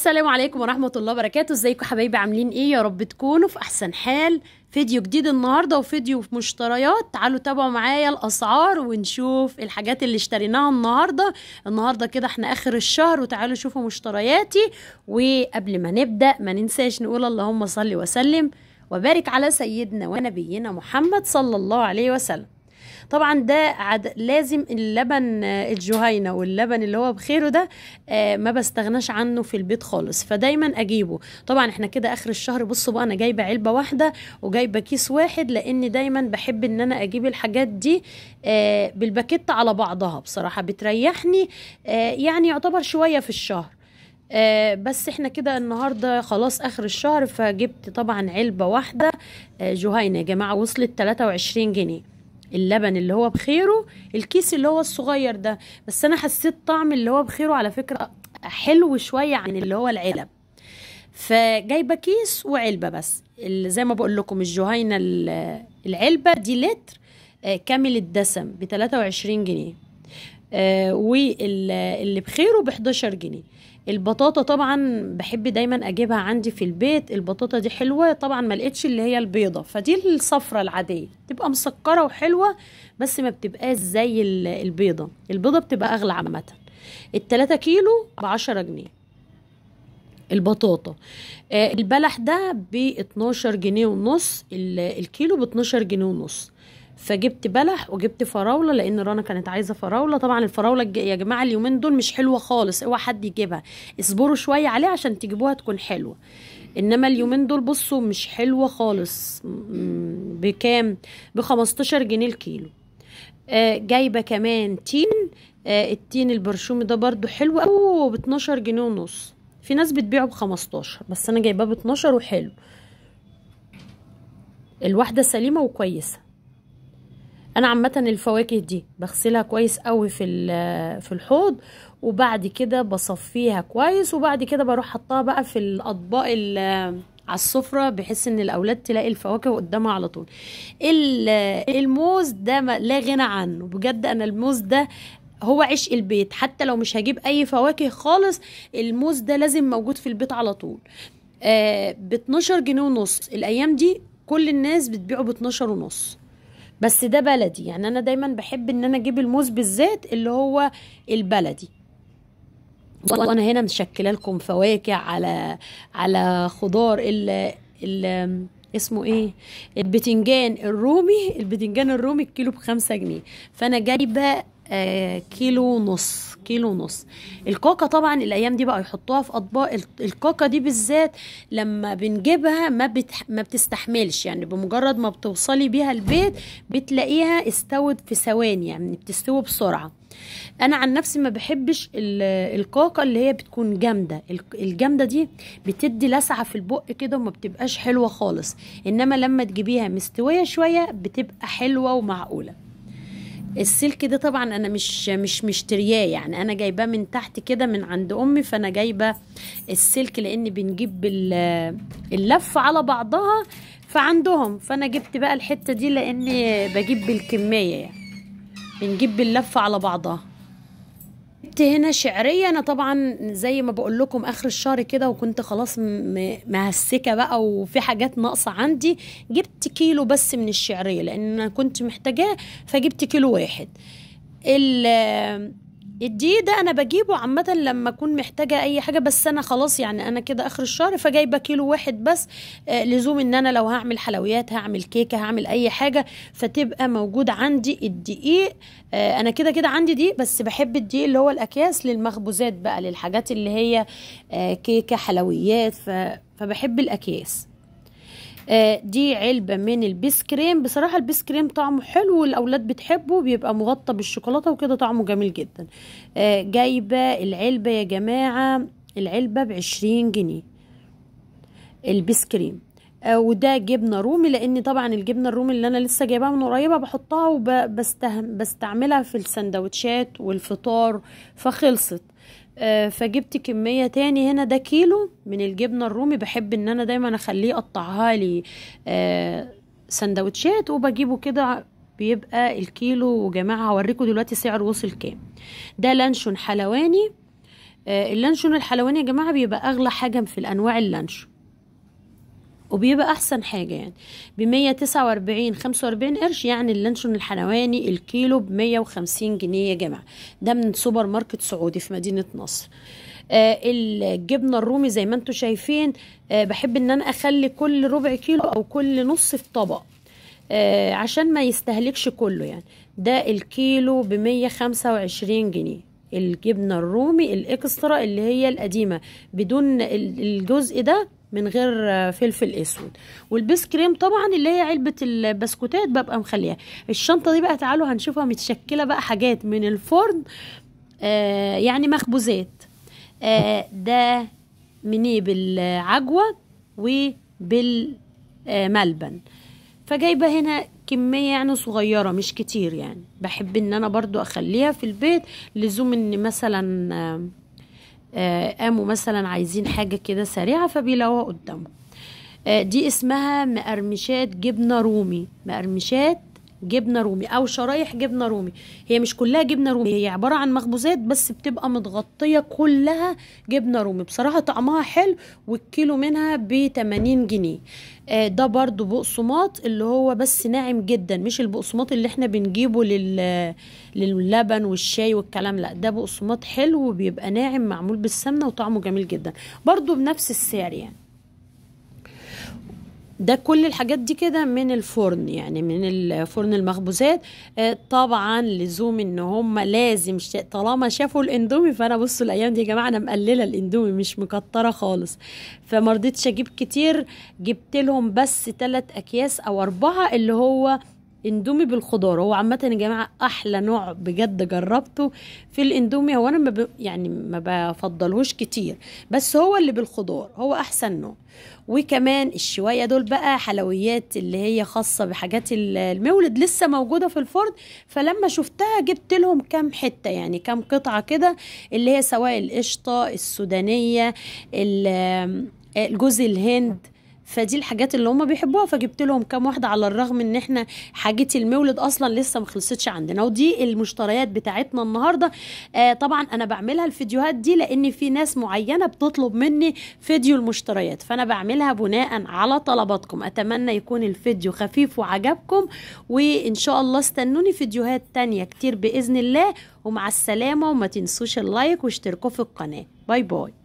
السلام عليكم ورحمة الله وبركاته ازيكم حبايبي عاملين ايه يا رب تكونوا في احسن حال فيديو جديد النهاردة وفيديو في مشتريات تعالوا تابعوا معايا الاسعار ونشوف الحاجات اللي اشتريناها النهاردة النهاردة كده احنا اخر الشهر وتعالوا شوفوا مشترياتي وقبل ما نبدأ ما ننساش نقول اللهم صل وسلم وبارك على سيدنا ونبينا محمد صلى الله عليه وسلم طبعا ده عد... لازم اللبن آه، الجهينه واللبن اللي هو بخيره ده آه، ما بستغناش عنه في البيت خالص فدايما اجيبه طبعا احنا كده اخر الشهر بصوا بقى انا جايبه علبه واحده وجايبه كيس واحد لان دايما بحب ان انا اجيب الحاجات دي آه، بالباكيت على بعضها بصراحه بتريحني يعني يعتبر شويه في الشهر آه بس احنا كده النهاردة خلاص اخر الشهر فجبت طبعا علبة واحدة آه جهينة يا جماعة وصلت 23 جنيه اللبن اللي هو بخيره الكيس اللي هو الصغير ده بس انا حسيت طعم اللي هو بخيره على فكره حلو شويه عن اللي هو العلب فجايبه كيس وعلبه بس اللي زي ما بقول لكم الجهينه العلبه دي لتر آه، كامل الدسم ب 23 جنيه آه واللي بخيره ب 11 جنيه البطاطا طبعا بحب دايما اجيبها عندي في البيت البطاطا دي حلوه طبعا ما لقيتش اللي هي البيضه فدي الصفرة العاديه تبقى مسكره وحلوه بس ما بتبقاش زي البيضه البيضه بتبقى اغلى عامه التلاتة كيلو بعشرة جنيه البطاطا آه، البلح ده ب 12 جنيه ونص الكيلو ب 12 جنيه ونص فجبت بلح وجبت فراوله لان رنا كانت عايزه فراوله طبعا الفراوله يا جماعه اليومين دول مش حلوه خالص اوعى حد يجيبها اصبروا شويه عليها عشان تجيبوها تكون حلوه انما اليومين دول بصوا مش حلوه خالص بكام ب 15 جنيه الكيلو آه جايبه كمان تين آه التين البرشومي ده برده حلو قوي ب 12 جنيه ونص في ناس بتبيعه ب 15 بس انا جايباه ب 12 وحلو الواحده سليمه وكويسه انا عامه الفواكه دي بغسلها كويس قوي في في الحوض وبعد كده بصفيها كويس وبعد كده بروح حطها بقى في الاطباق على السفرة بحيث ان الاولاد تلاقي الفواكه قدامها على طول الموز ده لا غنى عنه بجد انا الموز ده هو عشق البيت حتى لو مش هجيب اي فواكه خالص الموز ده لازم موجود في البيت على طول آه ب 12 جنيه ونص الايام دي كل الناس بتبيعه ب 12 ونص بس ده بلدي يعني انا دايما بحب ان انا اجيب الموز بالذات اللي هو البلدي وانا هنا مشكله لكم فواكه على على خضار ال ال اسمه ايه البتنجان الرومي البتنجان الرومي الكيلو بخمسة جنيه فانا جايبه آه، كيلو ونص كيلو ونص الكوكا طبعا الايام دي بقى يحطوها في اطباق الكوكا دي بالذات لما بنجيبها ما بتح... ما بتستحملش يعني بمجرد ما بتوصلي بيها البيت بتلاقيها استوت في ثواني يعني بتستوي بسرعه انا عن نفسي ما بحبش الكوكا اللي هي بتكون جامده الجامده دي بتدي لسعه في البق كده وما بتبقاش حلوه خالص انما لما تجيبيها مستويه شويه بتبقى حلوه ومعقوله السلك ده طبعا انا مش مش مشترياه يعني انا جايباه من تحت كده من عند امي فانا جايبه السلك لان بنجيب اللفه على بعضها فعندهم فانا جبت بقى الحته دي لان بجيب بالكميه يعني بنجيب اللفه على بعضها جبت هنا شعريه انا طبعا زي ما بقول لكم اخر الشهر كده وكنت خلاص مهسكه بقى وفي حاجات ناقصه عندي جبت كيلو بس من الشعريه لان انا كنت محتاجاه فجبت كيلو واحد الدقيق ده انا بجيبه عامه لما اكون محتاجه اي حاجه بس انا خلاص يعني انا كده اخر الشهر فجايبه كيلو واحد بس آه، لزوم ان انا لو هعمل حلويات هعمل كيكه هعمل اي حاجه فتبقى موجود عندي الدقيق آه، انا كده كده عندي دقيق بس بحب الدقيق اللي هو الاكياس للمخبوزات بقى للحاجات اللي هي آه، كيكه حلويات ف... فبحب الاكياس آه، دي علبة من البيس كريم بصراحة البيس كريم طعمه حلو والأولاد بتحبه بيبقى مغطى بالشوكولاتة وكده طعمه جميل جدا آه، جايبة العلبة يا جماعة العلبة بعشرين جنيه البيس كريم آه، وده جبنه رومي لان طبعا الجبنه الرومي اللي انا لسه جايباها من قريبه بحطها وبستعملها في السندوتشات والفطار فخلصت آه، فجبت كمية تاني هنا ده كيلو من الجبنة الرومي بحب ان انا دايما اخليه اقطعها لي آه، سندوتشات وبجيبه كده بيبقى الكيلو وجماعة هوريكم دلوقتي سعره وصل كام ده لانشون حلواني آه، اللانشون الحلواني يا جماعة بيبقى اغلى حاجة في الانواع اللانشون وبيبقى احسن حاجه يعني بمية تسعة واربعين خمسة واربعين قرش يعني اللانشون الحلواني الكيلو بمية وخمسين جنيه يا جماعه ده من سوبر ماركت سعودي في مدينه نصر آه الجبنه الرومي زي ما انتم شايفين آه بحب ان انا اخلي كل ربع كيلو او كل نص في طبق آه عشان ما يستهلكش كله يعني ده الكيلو بمية خمسة وعشرين جنيه الجبنه الرومي الاكسترا اللي هي القديمه بدون الجزء ده من غير فلفل اسود والبيس كريم طبعا اللي هي علبه البسكوتات ببقى مخليها الشنطه دي بقى تعالوا هنشوفها متشكله بقى حاجات من الفرن آه يعني مخبوزات آه ده منيه بالعجوه وبالملبن فجايبه هنا كميه يعني صغيره مش كتير يعني بحب ان انا برضو اخليها في البيت لزوم ان مثلا آه قاموا آه، مثلا عايزين حاجة كده سريعة فبيلاقوها قدامهم آه، دي اسمها مقرمشات جبنة رومي مقرمشات جبنه رومي او شرايح جبنه رومي هي مش كلها جبنه رومي هي عباره عن مخبوزات بس بتبقى متغطيه كلها جبنه رومي بصراحه طعمها حلو والكيلو منها ب 80 جنيه آه ده برضو بقسماط اللي هو بس ناعم جدا مش البقسماط اللي احنا بنجيبه لل للبن والشاي والكلام لا ده بقسماط حلو وبيبقى ناعم معمول بالسمنه وطعمه جميل جدا برضو بنفس السعر يعني ده كل الحاجات دي كده من الفرن يعني من الفرن المخبوزات آه، طبعا لزوم ان هم لازم طالما شافوا الاندومي فانا بصوا الايام دي يا جماعه انا مقلله الاندومي مش مكتره خالص فما رضيتش اجيب كتير جبت لهم بس ثلاث اكياس او اربعه اللي هو اندومي بالخضار هو عامه يا جماعه احلى نوع بجد جربته في الاندومي هو انا ما ب... يعني ما بفضلهوش كتير بس هو اللي بالخضار هو احسن نوع وكمان الشوايه دول بقى حلويات اللي هي خاصه بحاجات المولد لسه موجوده في الفرن فلما شفتها جبت لهم كام حته يعني كام قطعه كده اللي هي سواء القشطه السودانيه الجوز الهند فدي الحاجات اللي هم بيحبوها فجبت لهم كام واحده على الرغم ان احنا حاجه المولد اصلا لسه ما خلصتش عندنا ودي المشتريات بتاعتنا النهارده آه طبعا انا بعملها الفيديوهات دي لان في ناس معينه بتطلب مني فيديو المشتريات فانا بعملها بناء على طلباتكم اتمنى يكون الفيديو خفيف وعجبكم وان شاء الله استنوني فيديوهات تانية كتير باذن الله ومع السلامه وما تنسوش اللايك واشتركوا في القناه باي باي